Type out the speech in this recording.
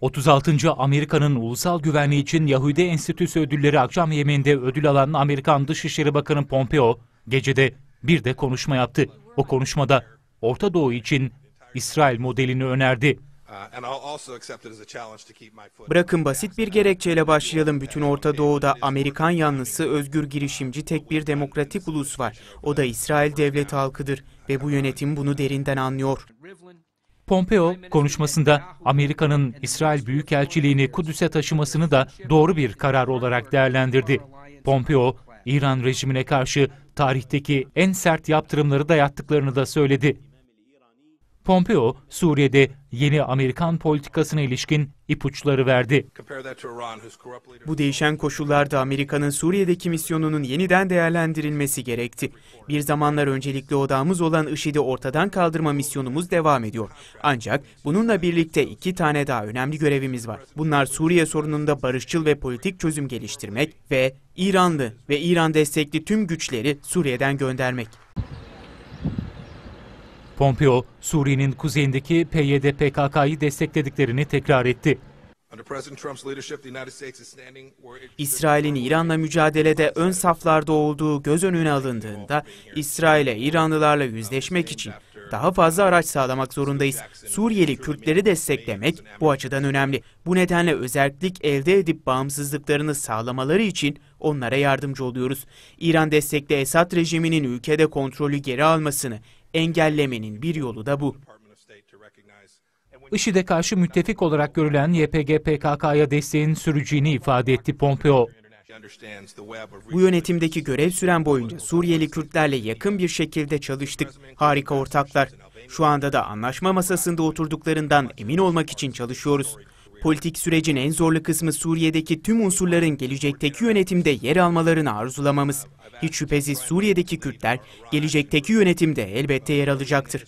36. Amerika'nın Ulusal Güvenliği için Yahudi Enstitüsü ödülleri akşam yemeğinde ödül alan Amerikan Dışişleri Bakanı Pompeo, gecede bir de konuşma yaptı. O konuşmada Orta Doğu için İsrail modelini önerdi. Bırakın basit bir gerekçeyle başlayalım. Bütün Orta Doğu'da Amerikan yanlısı özgür girişimci tek bir demokratik ulus var. O da İsrail devlet halkıdır ve bu yönetim bunu derinden anlıyor. Pompeo konuşmasında Amerika'nın İsrail Büyükelçiliğini Kudüs'e taşımasını da doğru bir karar olarak değerlendirdi. Pompeo, İran rejimine karşı tarihteki en sert yaptırımları dayattıklarını da söyledi. Pompeo, Suriye'de yeni Amerikan politikasına ilişkin ipuçları verdi. Bu değişen koşullarda Amerika'nın Suriye'deki misyonunun yeniden değerlendirilmesi gerekti. Bir zamanlar öncelikli odamız olan IŞİD'i ortadan kaldırma misyonumuz devam ediyor. Ancak bununla birlikte iki tane daha önemli görevimiz var. Bunlar Suriye sorununda barışçıl ve politik çözüm geliştirmek ve İranlı ve İran destekli tüm güçleri Suriye'den göndermek. Pompeo, Suriye'nin kuzeyindeki PYD PKK'yı desteklediklerini tekrar etti. İsrail'in İran'la mücadelede ön saflarda olduğu göz önüne alındığında İsrail'e İranlılarla yüzleşmek için daha fazla araç sağlamak zorundayız. Suriyeli Kürtleri desteklemek bu açıdan önemli. Bu nedenle özellik elde edip bağımsızlıklarını sağlamaları için onlara yardımcı oluyoruz. İran destekli Esad rejiminin ülkede kontrolü geri almasını engellemenin bir yolu da bu. IŞİD'e karşı müttefik olarak görülen YPG-PKK'ya desteğin süreceğini ifade etti Pompeo. Bu yönetimdeki görev süren boyunca Suriyeli Kürtlerle yakın bir şekilde çalıştık. Harika ortaklar. Şu anda da anlaşma masasında oturduklarından emin olmak için çalışıyoruz. Politik sürecin en zorlu kısmı Suriye'deki tüm unsurların gelecekteki yönetimde yer almalarını arzulamamız. Hiç şüphesiz Suriye'deki Kürtler gelecekteki yönetimde elbette yer alacaktır.